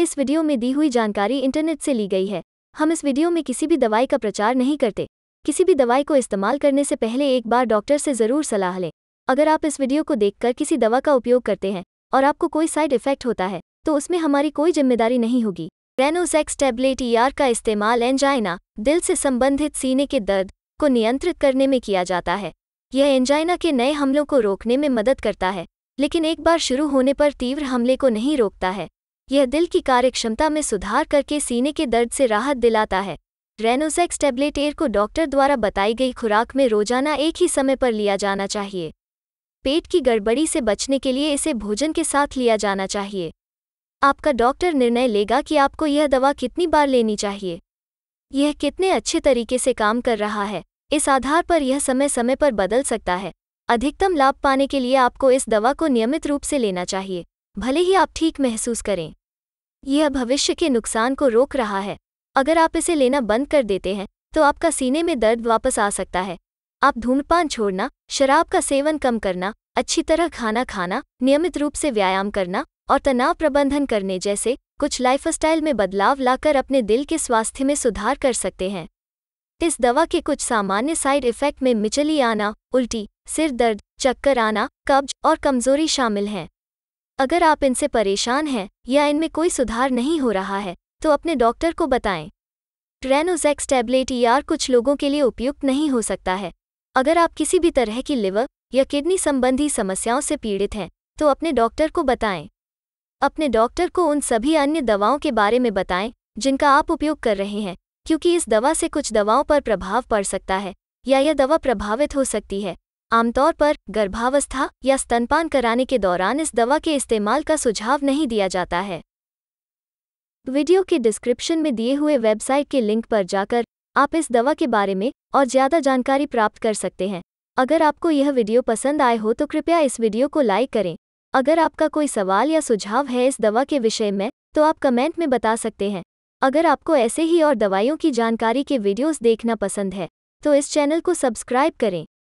इस वीडियो में दी हुई जानकारी इंटरनेट से ली गई है हम इस वीडियो में किसी भी दवाई का प्रचार नहीं करते किसी भी दवाई को इस्तेमाल करने से पहले एक बार डॉक्टर से ज़रूर सलाह लें अगर आप इस वीडियो को देखकर किसी दवा का उपयोग करते हैं और आपको कोई साइड इफेक्ट होता है तो उसमें हमारी कोई जिम्मेदारी नहीं होगी रेनोसेक्स टैबलेट ईआर e का इस्तेमाल एंजाइना दिल से संबंधित सीने के दर्द को नियंत्रित करने में किया जाता है यह एंजाइना के नए हमलों को रोकने में मदद करता है लेकिन एक बार शुरू होने पर तीव्र हमले को नहीं रोकता है यह दिल की कार्यक्षमता में सुधार करके सीने के दर्द से राहत दिलाता है रेनोसेक्स टैबलेट एयर को डॉक्टर द्वारा बताई गई खुराक में रोजाना एक ही समय पर लिया जाना चाहिए पेट की गड़बड़ी से बचने के लिए इसे भोजन के साथ लिया जाना चाहिए आपका डॉक्टर निर्णय लेगा कि आपको यह दवा कितनी बार लेनी चाहिए यह कितने अच्छे तरीके से काम कर रहा है इस आधार पर यह समय समय पर बदल सकता है अधिकतम लाभ पाने के लिए आपको इस दवा को नियमित रूप से लेना चाहिए भले ही आप ठीक महसूस करें यह भविष्य के नुकसान को रोक रहा है अगर आप इसे लेना बंद कर देते हैं तो आपका सीने में दर्द वापस आ सकता है आप धूम्रपान छोड़ना शराब का सेवन कम करना अच्छी तरह खाना खाना नियमित रूप से व्यायाम करना और तनाव प्रबंधन करने जैसे कुछ लाइफस्टाइल में बदलाव लाकर अपने दिल के स्वास्थ्य में सुधार कर सकते हैं इस दवा के कुछ सामान्य साइड इफेक्ट में मिचली आना उल्टी सिर दर्द चक्कर आना कब्ज और कमजोरी शामिल हैं अगर आप इनसे परेशान हैं या इनमें कोई सुधार नहीं हो रहा है तो अपने डॉक्टर को बताएं ट्रेनोजैक्स टैबलेट ईआर कुछ लोगों के लिए उपयुक्त नहीं हो सकता है अगर आप किसी भी तरह की लिवर या किडनी संबंधी समस्याओं से पीड़ित हैं तो अपने डॉक्टर को बताएं अपने डॉक्टर को उन सभी अन्य दवाओं के बारे में बताएं जिनका आप उपयोग कर रहे हैं क्योंकि इस दवा से कुछ दवाओं पर प्रभाव पड़ सकता है या यह दवा प्रभावित हो सकती है आमतौर पर गर्भावस्था या स्तनपान कराने के दौरान इस दवा के इस्तेमाल का सुझाव नहीं दिया जाता है वीडियो के डिस्क्रिप्शन में दिए हुए वेबसाइट के लिंक पर जाकर आप इस दवा के बारे में और ज़्यादा जानकारी प्राप्त कर सकते हैं अगर आपको यह वीडियो पसंद आए हो तो कृपया इस वीडियो को लाइक करें अगर आपका कोई सवाल या सुझाव है इस दवा के विषय में तो आप कमेंट में बता सकते हैं अगर आपको ऐसे ही और दवाइयों की जानकारी के वीडियोस देखना पसंद है तो इस चैनल को सब्सक्राइब करें